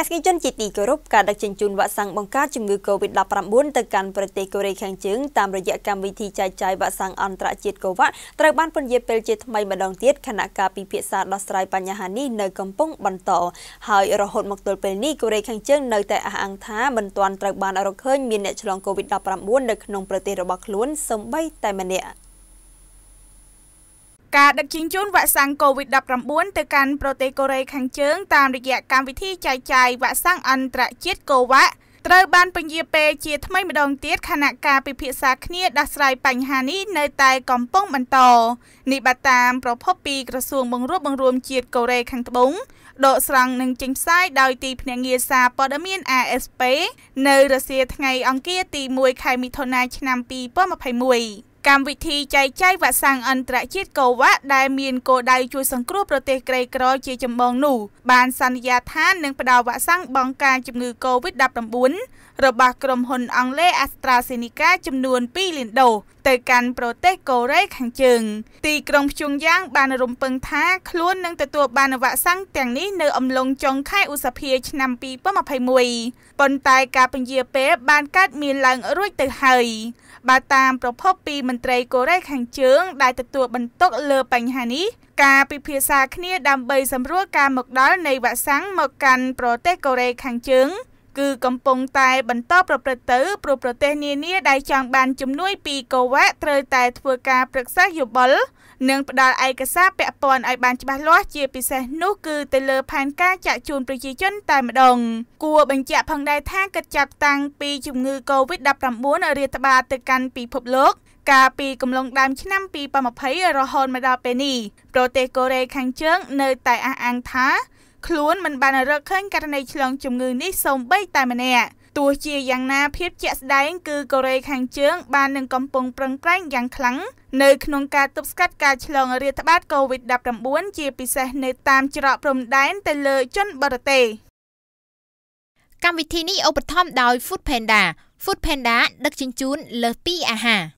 ទស្សនិកជនជាទីគោរពការដឹកជញ្ជូនវ៉ាក់សាំងបង្ការជំងឺ Covid-19 ទៅកាន់ប្រទេសកូរ៉េខាងជើងតាមរយៈកម្មវិធីចែកចាយវ៉ាក់សាំងអន្តរជាតិ Covax ត្រូវបានពន្យាពេលជាថ្មីម្ដងទៀតខណៈការពិភាក្សាដោះស្រាយបញ្ហានេះនៅកំពុងបន្តហើយរហូតមកទល់ពេលនេះកូរ៉េខាងជើងនៅតែអះអាងថាមិនទាន់ត្រូវបានរកឃើញមានអ្នកឆ្លង Covid-19 នៅក្នុងប្រទេសរបស់ខ្លួនសូម្បីតែម្នាក់ការដឹកជញ្ជូនវ៉ាក់សាំង COVID-19 ទៅកាន់ប្រទេសកូរ៉េខាងជើងតាមរយៈកម្មវិធីចែកចាយវ៉ាក់សាំងអន្តរជាតិ COVAX ត្រូវបានពញាពេជាថ្មីម្ដងទៀតខណៈការពិភាក្សាគ្នាដោះស្រាយបញ្ហានេះនៅតែកំពុងបន្តនេះបើតាមប្រភពពីក្រសួងបង្រួបបង្រួមជាតិកូរ៉េខាងត្បូងដកស្រង់និងចេញផ្សាយដោយទីភ្នាក់ងារសារព័ត៌មាន ASP នៅរសៀលថ្ងៃអង្គារទី1ខែមិថុនាឆ្នាំ2021កម្មវិធីចែកចាយវ៉ាក់សាំងអន្តរជាតិកូវ៉ាដែលមានគោលដៅជួយសង្គ្រោះប្រទេសក្រីក្រជាចម្បងនោះ បានសន្យាថានឹងផ្តល់វ៉ាក់សាំងបង្ការជំងឺ Covid-19 របស់ក្រុមហ៊ុន អង់គ្លេស AstraZeneca ចំនួន2លានដូសទៅកាន់ប្រទេសកូរ៉េខាងជើងទីក្រុងភ្ជុងយ៉ាង បាន រំពឹងថាខ្លួននឹងទទួលបានវ៉ាក់សាំងទាំងនេះនៅ អំឡុងចុងខែឧសភាឆ្នាំ2021ប៉ុន្តែការពន្យាពេលបានកើតមានឡើងរួចទៅហើយបើតាមប្រភពពីមន្ន្ត្រីកូរ៉េខាងជើង ដែលទទួលបន្ទុកលើបញ្ហានេះការពិភាក្សាគ្នាដើម្បីសម្រួលការមកដល់នៃវ៉ាក់សាំងមកកាន់ប្រទេសកូរ៉េខាងជើង គឺកំពុងតែបន្តប្រព្រឹត្តទៅ ព្រោះប្រទេសនានាដែលចង់បាន ជំនួយ ពីកូវ៉ាត្រូវតែ ធ្វើការប្រឹក្សាយោបល់និងផ្ដល់ឯកសារពាក់ព័ន្ធឲ្យបានច្បាស់លាស់ជាពិសេសនោះគឺទៅលើ ផែនការចាក់ជូនប្រជាជនតែម្ដងគួរបញ្ជាក់ផងដែរថាកិច្ចចាប់តាំងពីជំងឺ Covid-19 រាតត្បាតទៅកាន់ពិភពលោកកាលពីកំឡុងដើមឆ្នាំ2020រហូតមកដល់ពេលនេះប្រទេសកូរ៉េខាងជើងនៅតែអះអាងថាខ្លួនមិនបានរកឃើញករណីឆ្លងជំងឺនេះសូម្បីតែម្នាក់ទោះជាយ៉ាងណាភាពជាក់ស្ដែងគឺកូរ៉េខាងជើងបាននឹងកំពុងប្រឹងប្រែងយ៉ាងខ្លាំងនៅក្នុងការទប់ស្កាត់ការឆ្លងរាតត្បាត COVID-19 ជាពិសេសនៅតាមច្រកព្រំដែនទៅលើជនបរទេសកម្មវិធីនេះឧបត្ថម្ភដោយ Food Panda Food Panda ដឹកជញ្ជូនលើសពីអាហារ